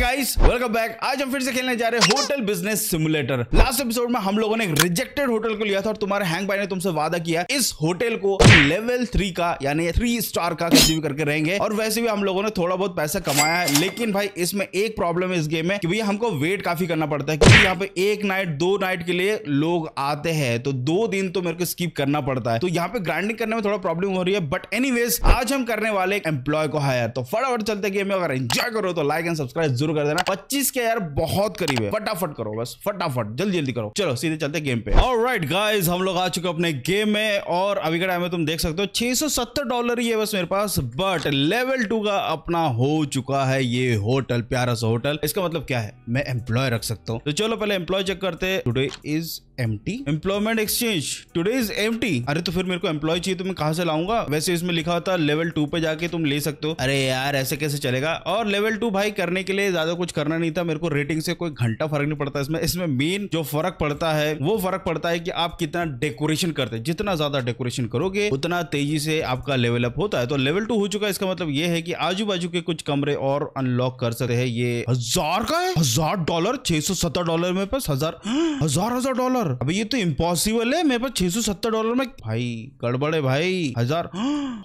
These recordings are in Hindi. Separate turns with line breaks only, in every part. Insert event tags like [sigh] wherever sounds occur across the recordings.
गाइस वेलकम बैक आज हम फिर से खेलने जा रहे हैं hotel business simulator last episode में हम लोगों ने एक रिजेक्टेड होटल को लिया था और तुम्हारे हैंग भाई ने तुमसे वादा किया इस होटल को लेवल थ्री का यानी थ्री स्टार का कभी करके रहेंगे और वैसे भी हम लोगों ने थोड़ा बहुत पैसा कमाया है लेकिन भाई इसमें एक प्रॉब्लम है इस गेम में कि भैया हमको वेट काफी करना पड़ता है क्योंकि यहाँ पे एक नाइट दो नाइट के लिए लोग आते हैं तो दो दिन तो मेरे को स्कीप करना पड़ता है तो यहाँ पे ग्राइंडिंग करने में थोड़ा प्रॉब्लम हो रही है बट एनी आज हम करने वाले एम्प्लॉय को हायर तो फटाफट चलते गेम में अगर एंजॉय करो तो लाइक एंड सब्सक्राइब जरूर शुरू कर देना पच्चीस के यार बहुत करीब है फटाफट करो बस फटाफट जल्दी जल्दी करो चलो सीधे चलते गेम पे और राइट गाइज हम लोग आ चुके अपने गेम में और अभी का टाइम में तुम देख सकते हो 670 डॉलर ही है बस मेरे पास बट लेवल टू का अपना हो चुका है ये होटल प्यारा सा होटल इसका मतलब क्या है मैं एम्प्लॉय रख सकता हूँ तो चलो पहले एम्प्लॉय चेक करते today is empty employment exchange today is empty अरे तो फिर मेरे को एम्प्लॉय चाहिए तो मैं कहा से लाऊंगा वैसे इसमें लिखा होता लेवल टू पे जाके तुम ले सकते हो अरे यार ऐसे कैसे चलेगा और लेवल टू भाई करने के लिए ज्यादा कुछ करना नहीं था मेरे को रेटिंग से कोई घंटा फर्क नहीं पड़ता इसमें इसमें मेन जो फर्क पड़ता है वो फर्क पड़ता है कि आप कितना डेकोरेशन करते हैं जितना ज्यादा डेकोरेशन करोगे उतना तेजी से आपका लेवल अप होता है तो लेवल टू हो चुका है इसका मतलब ये है कि आजू बाजू के कुछ कमरे और अनलॉक कर सकते हैं ये हजार का है हजार डॉलर छह सौ सत्तर डॉलर मेरे पास हजार हजार हजार डॉलर अभी ये तो इम्पॉसिबल है मेरे पास छह सौ सत्तर डॉलर में भाई गड़बड़ है भाई हजार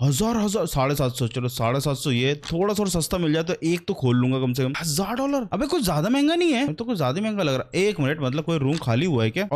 हजार हजार साढ़े सात सौ चलो साढ़े सात सौ ये थोड़ा सा सस्ता मिल जाए तो एक तो खोल लूंगा कम से कम हजार हजार डॉलर अभी कुछ ज्यादा महंगा नहीं है तो कुछ ज्यादा महंगा लग रहा है एक मिनट मतलब कोई रूम खाली हुआ है क्या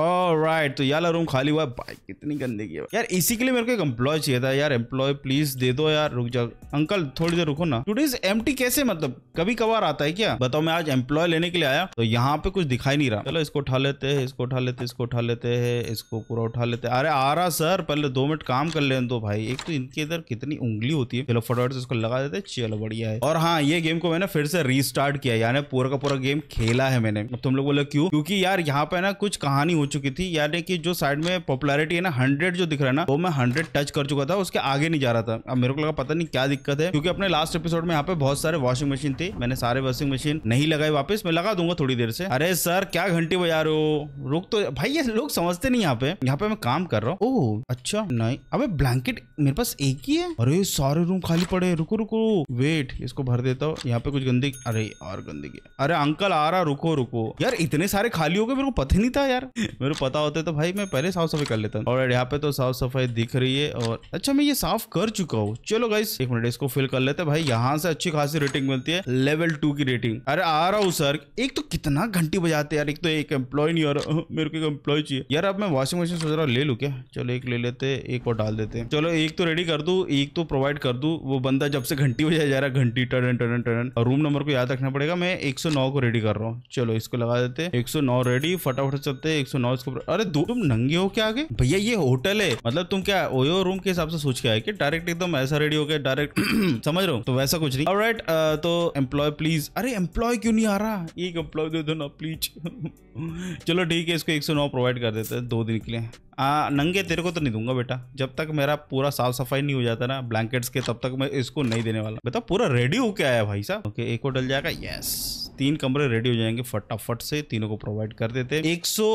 राइट तो यार रूम खाली हुआ है भाई कितनी गंदगी है यार इसी के लिए मेरे को एक एम्प्लॉय चाहिए था यार एम्प्लॉय प्लीज दे दो यार रुक जाओ अंकल थोड़ी देर रुको ना टूडेज एम कैसे मतलब कभी कभार आता है क्या बताओ मैं आज एम्प्लॉय लेने के लिए आया तो यहाँ पे कुछ दिखाई नहीं रहा चलो इसको उठा लेते हैं इसको उठा लेते इसको उठा लेते हैं इसको पूरा उठा लेते हैं अरे आ रहा सर पहले दो मिनट काम कर ले दो भाई एक तो इनके इधर कितनी उंगली होती है चलो फटोफट से इसको लगा देते चलो बढ़िया है और हाँ ये गेम को मैंने फिर से रीस्टार्ट किया है पूरा का पूरा गेम खेला है मैंने तुम लोग बोले क्यों क्योंकि यार यहाँ पे ना कुछ कहानी हो चुकी थी यानी कि जो साइड में पॉपुलरिटी है ना हंड्रेड जो दिख रहा है ना वो मैं हंड्रेड टच कर चुका था उसके आगे नहीं जा रहा था अब मेरे को लगा पता नहीं क्या दिक्कत है क्योंकि अपने लास्ट एपिसोड में यहाँ पे बहुत सारे वॉशिंग मशीन थे मैंने सारे वॉशिंग मशीन नहीं लगाए वापस मैं लगा दूंगा थोड़ी देर से अरे सर क्या घंटी बजा रहे हो रुक तो भाई ये लोग समझते नहीं यहाँ पे यहाँ पे मैं काम कर रहा हूँ ओह अच्छा नहीं अबे ब्लैंकेट मेरे पास एक ही है अरे सारे रूम खाली पड़े रुको रुको वेट इसको भर देता हूँ यहाँ पे कुछ गंदी अरे और गंदगी अरे अंकल आ रहा रुको रुको यार इतने सारे खाली हो गए मेरे को पता नहीं था यार मेरे को पता होता तो भाई मैं पहले साफ सफाई कर लेता और यहाँ पे तो साफ सफाई दिख रही है और अच्छा मैं ये साफ कर चुका हूँ चलो गाइस एक मिनट इसको फिल कर लेते भाई यहाँ से अच्छी खासी रेटिंग मिलती है लेवल टू की रेटिंग अरे आ रहा हूँ सर एक तो कितना घंटी बजाते यार एक तो एक एम्प्लॉय नहीं और मेरे को एक एम्प्लॉय चाहिए यार अब मैं वॉशिंग मशीन सोच रहा हूँ ले लू क्या चलो एक ले लेते एक और डाल देते चलो एक तो रेडी कर दू एक तो प्रोवाइड कर दू वो बंदा जब से घंटी बजाया जा रहा है घंटी टर्न टर्न टर्न और रूम नंबर को याद रखना पड़ेगा मैं 109 को रेडी कर रहा हूँ चलो इसको लगा देते 109 रेडी फटाफट चलते 109 इसको अरे दो तुम नंगे हो क्या आगे भैया ये होटल है मतलब तुम क्या ओयो रूम के हिसाब से सोच के आए कि डायरेक्ट एकदम ऐसा रेडी हो गया डायरेक्ट [clears throat] समझ रहे हो तो वैसा कुछ नहीं राइट right, तो एम्प्लॉय प्लीज अरे एम्प्लॉय क्यों नहीं आ रहा एक एम्प्लॉय दे दो ना प्लीज [laughs] चलो ठीक है इसको एक प्रोवाइड कर देते हैं दो दिन के लिए आ, नंगे तेरे को तो नहीं दूंगा बेटा जब तक मेरा पूरा साफ सफाई नहीं हो जाता ना ब्लैंकेट्स के तब तक मैं इसको नहीं देने वाला बेटा पूरा रेडी होके आया भाई साहब ओके एक और डल जाएगा यस तीन कमरे रेडी हो जाएंगे फटाफट से तीनों को प्रोवाइड कर देते एक सौ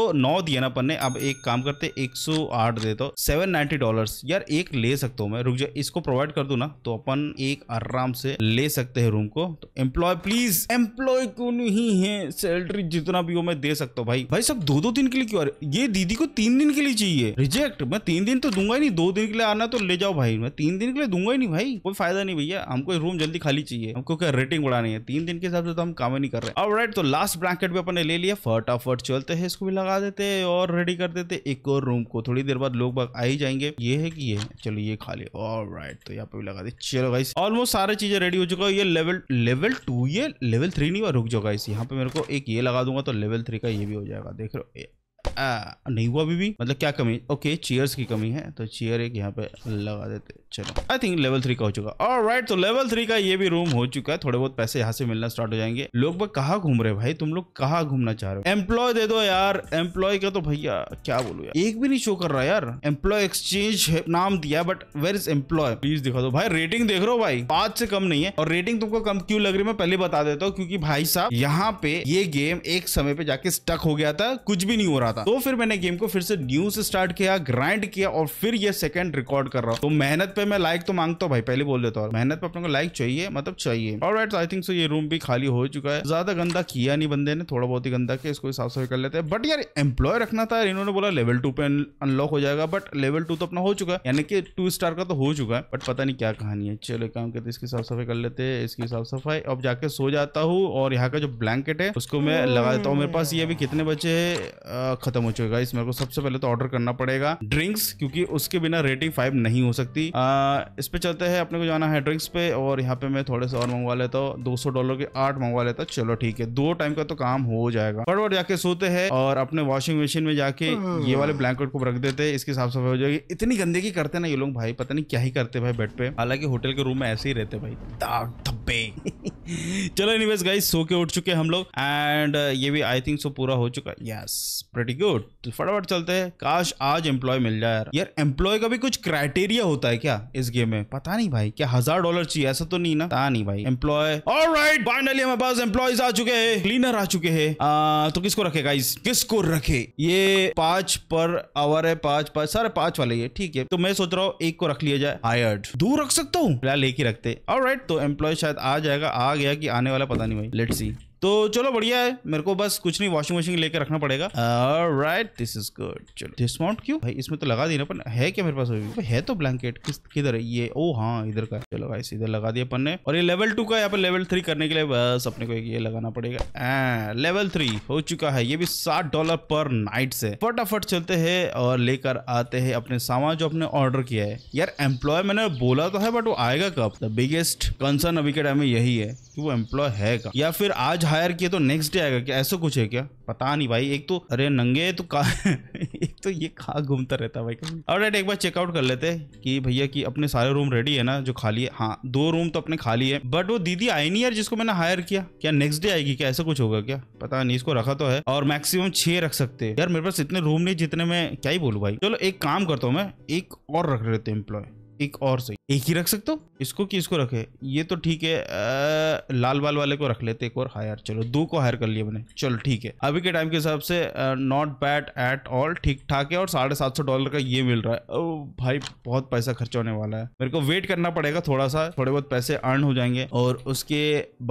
दिया ना अपन ने अब एक काम करते एक सौ दे दो सेवन नाइन्टी डॉलर यार एक ले सकता हूँ मैं रुक जा इसको प्रोवाइड कर दू ना तो अपन एक आराम से ले सकते हैं रूम को तो एम्प्लॉय प्लीज एम्प्लॉय को नहीं है सैलरी जितना भी हो मैं दे सकता हूँ भाई भाई सब दो दो दिन के लिए क्यों ये दीदी को तीन दिन के लिए चाहिए रिजेक्ट मैं तीन दिन तो दूंगा ही नहीं दो दिन के लिए आना तो ले जाओ भाई मैं तीन दिन के लिए दूंगा ही नहीं भाई कोई फायदा नहीं भैया हमको रूम जल्दी खाली चाहिए हमको क्या रेटिंग बढ़ानी है तीन दिन के हिसाब से तो हम काम ही नहीं कर रहे हैं राइट तो लास्ट ब्रैकेट भी अपने ले लिया फटाफट चलते हैं इसको भी लगा देते हैं और रेडी कर देते हैं एक और रूम को थोड़ी देर बाद लोग बाग आ ही जाएंगे ये है कि ये चलो ये खा ले और राइट तो यहाँ पे भी लगा दे चलो गाइस ऑलमोस्ट सारे चीजें रेडी हो चुका है ये लेवल लेवल टू ये लेवल थ्री नहीं हुआ रुक जाओ गाइस यहाँ पे मेरे को एक ये लगा दूंगा तो लेवल थ्री का ये भी हो जाएगा देख रहे हो आ, नहीं हुआ अभी भी मतलब क्या कमी ओके चेयर्स की कमी है तो चेयर एक यहाँ पे लगा देते चलो आई थिंक लेवल थ्री का हो चुका और राइट तो लेवल थ्री का ये भी रूम हो चुका है थोड़े बहुत पैसे यहाँ से मिलना स्टार्ट हो जाएंगे लोग भाई कहाँ घूम रहे भाई तुम लोग कहाँ घूमना चाह रहे हो एम्प्लॉय दे दो यार एम्प्लॉय का तो भैया क्या बोलू यार एक भी नहीं शो कर रहा यार एम्प्लॉय एक्सचेंज नाम दिया but where is employee please दिखा दो भाई रेटिंग देख रहे हो भाई पांच से कम नहीं है और रेटिंग तुमको कम क्यों लग रही मैं पहले बता देता हूँ क्योंकि भाई साहब यहाँ पे ये गेम एक समय पे जाके स्टक हो गया था कुछ भी नहीं हो रहा था तो फिर मैंने गेम को फिर से न्यू से स्टार्ट किया ग्राइंड किया और फिर ये सेकंड रिकॉर्ड कर रहा हूँ तो मेहनत पे मैं लाइक तो मांगता हूँ भाई पहले बोल देता हूँ मेहनत पे अपने को लाइक चाहिए मतलब चाहिए और राइट आई थिंक सो ये रूम भी खाली हो चुका है ज्यादा गंदा किया नहीं बंदे ने थोड़ा बहुत ही गंदा किया इसको साफ सफाई कर लेते हैं बट यार एम्प्लॉय रखना था इन्होंने बोला लेवल टू पे अनलॉक हो जाएगा बट लेवल टू तो अपना हो चुका है यानी कि टू स्टार का तो हो चुका है बट पता नहीं क्या कहानी है चलो काम करते इसकी साफ सफाई कर लेते हैं इसकी साफ सफाई अब जाके सो जाता हूँ और यहाँ का जो ब्लैंकेट है उसको मैं hmm। लगा देता हूँ मेरे पास ये अभी कितने बचे है खत्म हो चुका है मेरे को सबसे पहले तो ऑर्डर करना पड़ेगा ड्रिंक्स क्योंकि उसके बिना रेटिंग फाइव नहीं हो सकती आ, इस पे चलते हैं अपने को जाना है ड्रिंक्स पे और यहाँ पे मैं थोड़े से और मंगवा लेता हूँ दो डॉलर के आठ मंगवा लेता चलो ठीक है दो टाइम का तो काम हो जाएगा फटफट जाके सोते है और अपने वॉशिंग मशीन में जाके हाँ। ये वाले ब्लैंकेट को रख देते हैं इसकी साफ सफाई हो जाएगी इतनी गंदगी करते ना ये लोग भाई पता नहीं क्या ही करते भाई बेड पे हालांकि होटल के रूम में ऐसे ही रहते भाई पे चलो एनीवेज गाइस सो के उठ चुके हम लोग एंड uh, ये भी आई थिंक सो पूरा हो चुका यस प्रेटी गुड तो फटाफट चलते हैं काश आज एम्प्लॉय मिल जाए यार यार एम्प्लॉय का भी कुछ क्राइटेरिया होता है क्या इस गेम में पता नहीं भाई क्या हजार डॉलर चाहिए ऐसा तो नहीं ना पता नहीं भाई एम्प्लॉय और राइट फाइनली हमारे पास एम्प्लॉयज आ चुके हैं क्लीनर आ चुके हैं uh, तो किसको रखे गाइस किसको रखे ये पांच पर आवर है पांच पांच सारे पांच वाले ये ठीक है तो मैं सोच रहा हूँ एक को रख लिया जाए हायर्ड दो रख सकता हूँ लेके ही रखते और राइट तो एम्प्लॉय शायद शायद आ जाएगा आ गया कि आने वाला पता नहीं भाई लेट्स सी तो चलो बढ़िया है मेरे को बस कुछ नहीं वॉशिंग वॉशिंग लेके रखना पड़ेगा राइट दिस इज गुड चलो डिस्काउंट क्यों भाई इसमें तो लगा दिया पर है क्या मेरे पास अभी है तो ब्लैंकेट किस किधर है ये ओ हाँ इधर का चलो भाई इधर लगा दिया अपन ने और ये लेवल टू का यहाँ पर लेवल थ्री करने के लिए बस अपने को ये लगाना पड़ेगा आ, लेवल थ्री हो चुका है ये भी सात डॉलर पर नाइट से फटाफट चलते है और लेकर आते है अपने सामान जो अपने ऑर्डर किया है यार एम्प्लॉय मैंने बोला तो है बट वो आएगा कब द बिगेस्ट कंसर्न अभी के टाइम में यही है कि वो एम्प्लॉय है का या फिर आज हायर किए तो नेक्स्ट डे आएगा क्या ऐसा कुछ है क्या पता नहीं भाई एक तो अरे नंगे तो का [laughs] एक तो ये कहा घूमता रहता है भाई और राइट एक बार चेकआउट कर लेते हैं कि भैया कि अपने सारे रूम रेडी है ना जो खाली है हाँ दो रूम तो अपने खाली है बट वो दीदी आई नहीं यार जिसको मैंने हायर किया क्या नेक्स्ट डे आएगी क्या ऐसा कुछ होगा क्या पता नहीं इसको रखा तो है और मैक्सिमम छह रख सकते हैं यार मेरे पास इतने रूम नहीं जितने में क्या ही बोलू भाई चलो एक काम करता हूँ मैं एक और रख लेते एम्प्लॉय एक और सही एक ही रख सकते हो इसको कि इसको रखे ये तो ठीक है आ, लाल बाल वाले को रख लेते एक और हायर चलो दो को हायर कर लिया मैंने चलो ठीक है अभी के टाइम के हिसाब से नॉट बैड एट ऑल ठीक ठाक है और साढ़े सात सौ डॉलर का ये मिल रहा है ओ भाई बहुत पैसा खर्च होने वाला है मेरे को वेट करना पड़ेगा थोड़ा सा थोड़े बहुत पैसे अर्न हो जाएंगे और उसके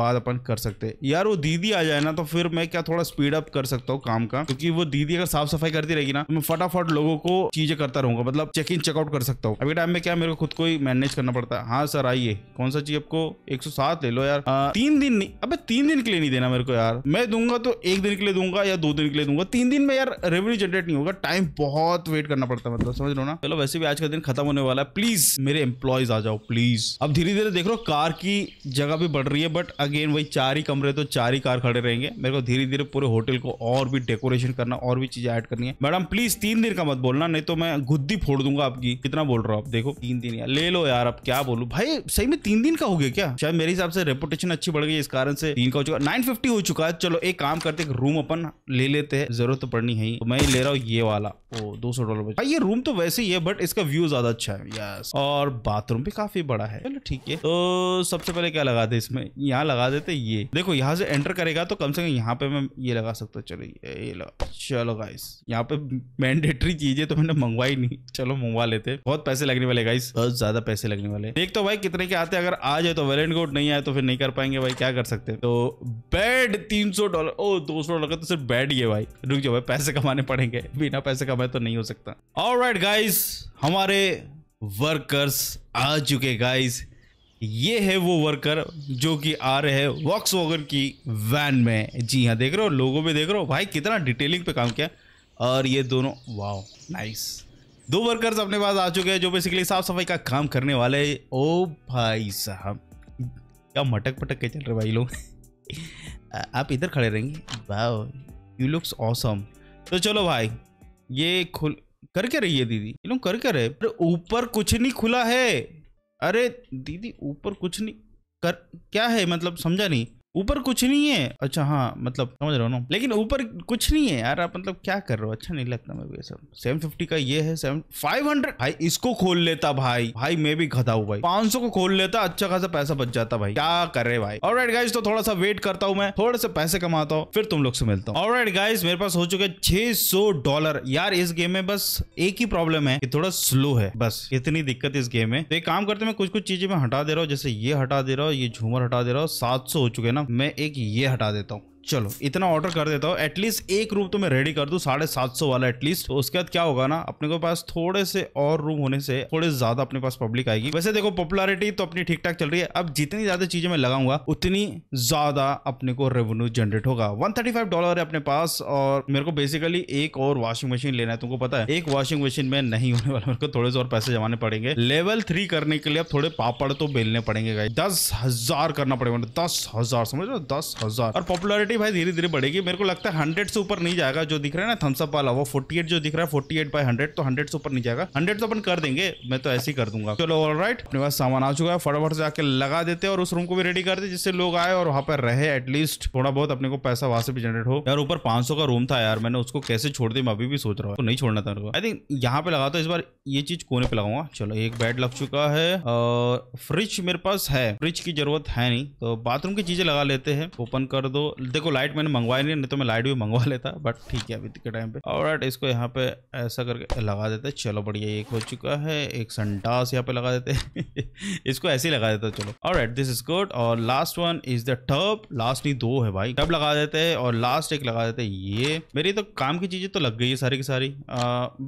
बाद अपन कर सकते यार वो दीदी आ जाए ना तो फिर मैं क्या थोड़ा स्पीड अप कर सकता हूँ काम का क्योंकि वो दीदी अगर साफ सफाई करती रहेगी ना तो मैं फटाफट लोगों को चीजें करता रहूंगा मतलब चेक इन चेकआउट कर सकता हूँ अभी टाइम में क्या मेरे को खुद को ही मैनेज करना पड़ता है हाँ सर आइए कौन सा चाहिए आपको 107 ले लो यार आ, तीन दिन नहीं अबे तीन दिन के लिए नहीं देना मेरे को यार मैं दूंगा तो एक दिन के लिए दूंगा या दो दिन के लिए दूंगा तीन दिन में यार रेवेन्यू जनरेट नहीं होगा टाइम बहुत वेट करना पड़ता है मतलब समझ लो ना चलो वैसे भी आज का दिन खत्म होने वाला है प्लीज मेरे एम्प्लॉयज आ जाओ प्लीज अब धीरे धीरे देख रहे हो कार की जगह भी बढ़ रही है बट अगेन वही चार ही कमरे तो चार ही कार खड़े रहेंगे मेरे को धीरे धीरे पूरे होटल को और भी डेकोरेशन करना और भी चीजें ऐड करनी है मैडम प्लीज तीन दिन का मत बोलना नहीं तो मैं गुद्दी फोड़ दूंगा आपकी कितना बोल रहा हूँ आप देखो तीन दिन यार ले लो यार अब क्या बोलू भाई भाई सही में तीन दिन का हो गया क्या शायद मेरे हिसाब से रेपुटेशन अच्छी बढ़ गई इस कारण से तीन का हो चुका नाइन फिफ्टी हो चुका है चलो एक काम करते रूम अपन ले लेते हैं जरूरत तो पड़नी है तो मैं ले रहा हूँ ये वाला ओ दो सौ डॉलर भाई ये रूम तो वैसे ही है बट इसका व्यू ज्यादा अच्छा है यस और बाथरूम भी काफी बड़ा है चलो ठीक है तो सबसे पहले क्या लगा दे इसमें यहाँ लगा देते ये देखो यहाँ से एंटर करेगा तो कम से कम यहाँ पे मैं ये लगा सकता हूँ चलो ये, चलो गाइस यहाँ पे मैंडेटरी चीजें तो मैंने मंगवाई नहीं चलो मंगवा लेते बहुत पैसे लगने वाले गाइस बहुत ज्यादा पैसे लगने वाले देख तो भाई भाई कितने के आते अगर आ जाए तो वेल एंड गुड नहीं आए तो फिर नहीं कर पाएंगे भाई क्या कर सकते तो बेड तीन सौ डॉलर ओ दो सौ डॉलर का तो सिर्फ बेड ही है भाई रुक जाओ भाई पैसे कमाने पड़ेंगे बिना पैसे कमाए तो नहीं हो सकता और राइट गाइज हमारे वर्कर्स आ चुके गाइज ये है वो वर्कर जो कि आ रहे हैं वॉक्स की वैन में जी हाँ देख रहे हो लोगों में देख रहे हो भाई कितना डिटेलिंग पे काम किया और ये दोनों वाओ नाइस दो वर्कर्स अपने पास आ चुके हैं जो बेसिकली साफ सफाई का काम करने वाले ओ भाई साहब क्या मटक पटक के चल रहे भाई लोग [laughs] आप इधर खड़े रहेंगे वाह यू लुक्स ऑसम तो चलो भाई ये खुल कर क्या रही है दीदी ये लोग कर क्या रहे पर ऊपर कुछ नहीं खुला है अरे दीदी ऊपर कुछ नहीं कर क्या है मतलब समझा नहीं ऊपर कुछ नहीं है अच्छा हाँ मतलब समझ रहा हूँ ना लेकिन ऊपर कुछ नहीं है यार आप मतलब क्या कर रहे हो अच्छा नहीं लगता मेरे सब सेवन फिफ्टी का ये है सेवन फाइव हंड्रेड भाई इसको खोल लेता भाई भाई मैं भी खता हूँ भाई पांच सौ को खोल लेता अच्छा खासा पैसा बच जाता भाई क्या करे भाई और राइट गाइज तो थोड़ा सा वेट करता हूँ मैं थोड़े से पैसे कमाता हूँ फिर तुम लोग से मिलता हूँ और राइट गाइज मेरे पास हो चुके छह सौ डॉलर यार इस गेम में बस एक ही प्रॉब्लम है कि थोड़ा स्लो है बस इतनी दिक्कत इस गेम में तो एक काम करते मैं कुछ कुछ चीजें मैं हटा दे रहा हूँ जैसे ये हटा दे रहा हूँ ये झूमर हटा दे रहा हूँ सात सौ हो चुके ना मैं एक ये हटा देता हूँ चलो इतना ऑर्डर कर देता हूँ एटलीस्ट एक रूम तो मैं रेडी कर दू साढ़े सात सौ वाला एटलीस्ट तो उसके बाद क्या होगा ना अपने को पास थोड़े से और रूम होने से थोड़े ज्यादा अपने पास पब्लिक आएगी वैसे देखो पॉपुलरिटी तो अपनी ठीक ठाक चल रही है अब जितनी ज्यादा चीजें मैं लगाऊंगा उतनी ज्यादा अपने को रेवेन्यू जनरेट होगा वन डॉलर है अपने पास और मेरे को बेसिकली एक और वॉशिंग मशीन लेना है तुमको पता है एक वॉशिंग मशीन में नहीं होने वाला मेरे को थोड़े से और पैसे जमाने पड़ेंगे लेवल थ्री करने के लिए अब थोड़े पापड़ तो बेलने पड़ेंगे दस हजार करना पड़ेगा मतलब दस हजार समझ लो दस हजार और पॉपुलरिटी क्वालिटी भाई धीरे धीरे बढ़ेगी मेरे को लगता है हंड्रेड से ऊपर नहीं जाएगा जो दिख रहा है ना थम्सअप वाला वो फोर्टी जो दिख रहा है फोर्टी एट बाई तो हंड्रेड से ऊपर नहीं जाएगा हंड्रेड तो अपन कर देंगे मैं तो ऐसे ही कर दूंगा चलो ऑल राइट अपने पास सामान आ चुका है फटाफट आके लगा देते और उस रूम को भी रेडी कर दे जिससे लोग आए और वहाँ पर रहे एटलीस्ट थोड़ा बहुत अपने को पैसा वहां से भी जनरेट हो यार ऊपर पांच का रूम था यार मैंने उसको कैसे छोड़ दिया मैं अभी भी सोच रहा हूँ तो नहीं छोड़ना था आई थिंक यहाँ पे लगा तो इस बार ये चीज कोने पे लगाऊंगा चलो एक बेड लग चुका है और फ्रिज मेरे पास है फ्रिज की जरूरत है नहीं तो बाथरूम की चीजें लगा लेते हैं ओपन कर दो देखो देखो लाइट मैंने मंगवाई नहीं तो मैं लाइट भी मंगवा लेता बट ठीक है अभी के टाइम पे और राइट इसको यहाँ पे ऐसा करके लगा देते हैं चलो बढ़िया एक हो चुका है एक संडास यहाँ पे लगा देते हैं [laughs] इसको ऐसे ही लगा देते हैं चलो और दिस इज गुड और last one is the tub last नहीं दो है भाई टब लगा देते हैं और लास्ट एक लगा देते हैं ये मेरी तो काम की चीजें तो लग गई है सारी की सारी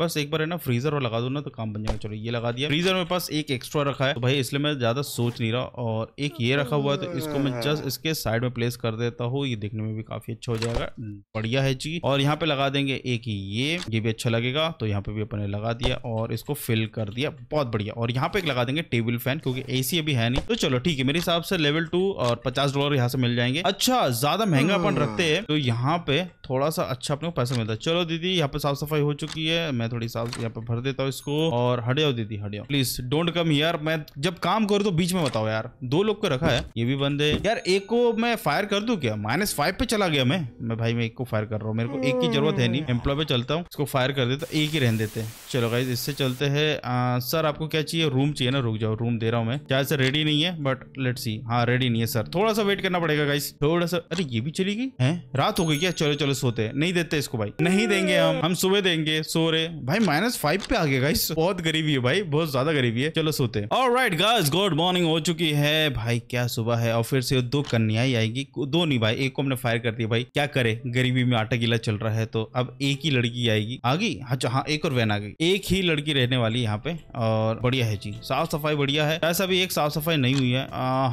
बस एक बार है ना फ्रीजर और लगा दो ना तो काम बन जाएगा चलो ये लगा दिया फ्रीजर मेरे पास एक एक्स्ट्रा रखा है तो भाई इसलिए मैं ज्यादा सोच नहीं रहा और एक ये रखा हुआ है तो इसको मैं जस्ट इसके साइड में प्लेस कर देता हूँ ये देखने में भी काफी अच्छा हो जाएगा हम्म। बढ़िया है जी और यहाँ पे लगा देंगे एक ये ये भी अच्छा लगेगा तो यहाँ पे भी अपने लगा दिया और इसको फिल कर दिया बहुत बढ़िया और यहाँ पे एक लगा देंगे टेबल फैन क्योंकि एसी अभी है नहीं तो चलो ठीक है मेरे हिसाब से लेवल टू और पचास डॉलर यहाँ से मिल जाएंगे अच्छा ज्यादा महंगा हाँ। अपन रखते है तो यहाँ पे थोड़ा सा अच्छा अपने पैसा मिलता है चलो दीदी यहाँ पे साफ सफाई हो चुकी है मैं थोड़ी साफ यहाँ पे भर देता हूँ इसको और हटे जाओ दीदी हटे जाओ प्लीज डोंट कम यार मैं जब काम करूँ तो बीच में बताओ यार दो लोग को रखा है ये भी बंद है यार एक को मैं फायर कर दू क्या माइनस फाइव फायर पे चला गया मैं मैं भाई मैं एक को फायर कर रहा हूँ मेरे को एक की जरूरत है नहीं एम्प्लॉय पे चलता हूँ इसको फायर कर देता एक ही रहने देते हैं चलो गाइज इससे चलते है आ, सर आपको क्या चाहिए रूम चाहिए ना रुक जाओ रूम दे रहा हूँ मैं क्या सर रेडी नहीं है बट लेट सी हाँ रेडी नहीं है सर थोड़ा सा वेट करना पड़ेगा गाइस थोड़ा सा अरे ये भी चली गई है रात हो गई क्या चलो चलो सोते नहीं देते इसको भाई नहीं देंगे हम हम सुबह देंगे सो रहे भाई माइनस फाइव पे आगे गाइस बहुत गरीबी है भाई बहुत ज्यादा गरीबी है चलो सोते और राइट गाइस गुड मॉर्निंग हो चुकी है भाई क्या सुबह है और फिर से दो कन्याई आएगी दो नहीं भाई एक को हमने फायर कर दिया भाई क्या करे गरीबी में आटा गीला चल रहा है तो अब एक ही लड़की आएगी आ गई अच्छा हाँ एक और वैन आ गई एक ही लड़की रहने वाली यहाँ पे और बढ़िया है जी साफ सफाई बढ़िया है ऐसा भी एक साफ सफाई नहीं हुई है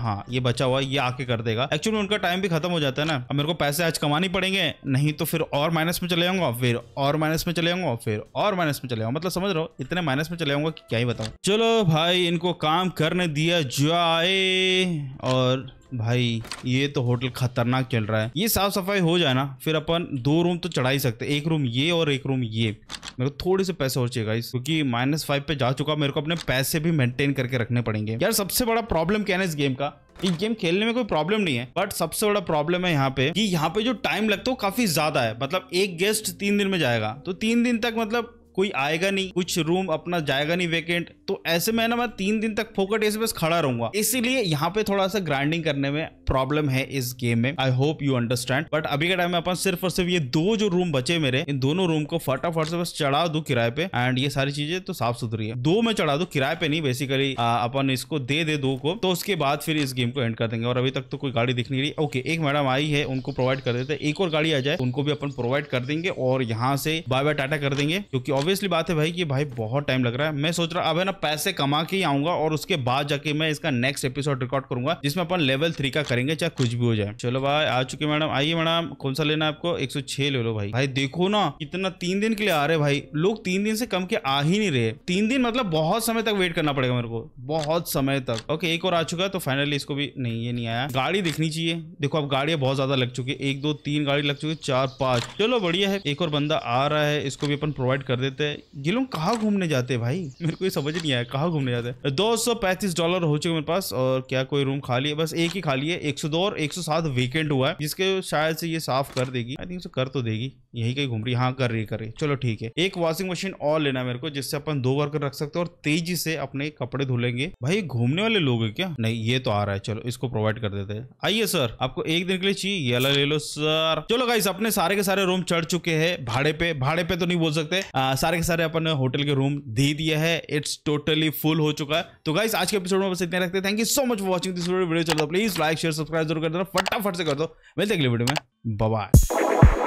हाँ ये बचा हुआ ये आके कर देगा एक्चुअली उनका टाइम भी खत्म हो जाता है ना अब मेरे को पैसे आज कमाने पड़ेंगे नहीं तो फिर और माइनस में चले जाऊंगा फिर और माइनस में चले जाऊंगा फिर और माइनस में चले मतलब समझ रहा हूँ इतने माइनस में चले जाऊंगा कि क्या ही बताऊ चलो भाई इनको काम करने दिया जाए और भाई ये तो होटल खतरनाक चल रहा है ये साफ सफाई हो जाए ना फिर अपन दो रूम तो चढ़ा ही सकते एक रूम ये और एक रूम ये मेरे को थोड़े से पैसे और चाहिए गाइस क्योंकि माइनस फाइव पे जा चुका मेरे को अपने पैसे भी मेंटेन करके रखने पड़ेंगे यार सबसे बड़ा प्रॉब्लम क्या है इस गेम का इस गेम खेलने में कोई प्रॉब्लम नहीं है बट सबसे बड़ा प्रॉब्लम है यहाँ पे कि यहाँ पे जो टाइम लगता है वो काफी ज्यादा है मतलब एक गेस्ट तीन दिन में जाएगा तो तीन दिन तक मतलब कोई आएगा नहीं कुछ रूम अपना जाएगा नहीं वेकेंट तो ऐसे में ना मैं तीन दिन तक फोकट एस बस खड़ा रहूंगा इसीलिए यहाँ पे थोड़ा सा ग्राइंडिंग करने में प्रॉब्लम है इस गेम में I hope you understand but अभी के टाइम में अपन सिर्फ और सिर्फ ये दो जो रूम बचे मेरे इन दोनों रूम को फटाफट से बस चढ़ा दू किराए पे एंड ये सारी चीजें तो साफ सुथरी है दो में चढ़ा दू किराए पे नहीं बेसिकली अपन इसको दे दे दो को तो उसके बाद फिर इस गेम को एंड कर देंगे और अभी तक तो कोई गाड़ी दिख नहीं रही ओके एक मैडम आई है उनको प्रोवाइड कर देते एक और गाड़ी आ जाए उनको भी अपन प्रोवाइड कर देंगे और यहाँ से बाय बाय टाटा कर देंगे क्योंकि ऑब्वियसली बात है भाई कि भाई बहुत टाइम लग रहा है मैं सोच रहा अब है ना पैसे कमा के ही आऊंगा और उसके बाद जाके मैं इसका नेक्स्ट एपिसोड रिकॉर्ड करूंगा जिसमें अपन लेवल थ्री का करेंगे चाहे कुछ भी हो जाए चलो भाई आ चुके मैडम आइए मैडम कौन सा लेना है आपको एक ले लो भाई भाई देखो ना इतना तीन दिन के लिए आ रहे भाई लोग तीन दिन से कम के आ ही नहीं रहे तीन दिन मतलब बहुत समय तक वेट करना पड़ेगा मेरे को बहुत समय तक ओके एक और आ चुका है तो फाइनली इसको भी नहीं ये नहीं आया गाड़ी दिखनी चाहिए देखो अब गाड़ियां बहुत ज्यादा लग चुकी है एक दो तीन गाड़ी लग चुकी है चार पांच चलो बढ़िया है एक और बंदा आ रहा है इसको भी अपन प्रोवाइड कर देते देते हैं ये लोग कहाँ घूमने जाते हैं भाई मेरे को ये समझ नहीं आया कहाँ घूमने जाते हैं दो सौ पैंतीस डॉलर हो चुके मेरे पास और क्या कोई रूम खाली है बस एक ही खाली है एक सौ दो और एक सौ सात वेकेंट हुआ है जिसके शायद से ये साफ कर देगी आई थिंक कर तो देगी यही कहीं घूम रही हाँ कर रही कर रही चलो ठीक है एक वॉशिंग मशीन और लेना मेरे को जिससे अपन दो वर्कर रख सकते हैं और तेजी से अपने कपड़े धुलेंगे भाई घूमने वाले लोग है क्या नहीं ये तो आ रहा है चलो इसको प्रोवाइड कर देते हैं आइए सर आपको एक दिन के लिए चाहिए ये ले लो सर चलो गाइस अपने सारे के सारे रूम चढ़ चुके हैं भाड़े पे भाड़े पे तो नहीं बोल सकते आ, सारे के सारे अपन होटल के रूम दे दिया है इट्स टोटली फुल हो चुका है तो गाइस आज के एपिसोड में बस इतने रखते हैं thank you so much for watching this video चलो प्लीज लाइक शेयर सब्सक्राइब जरूर कर देना फटाफट से कर दो मिलते अगले वीडियो में बाय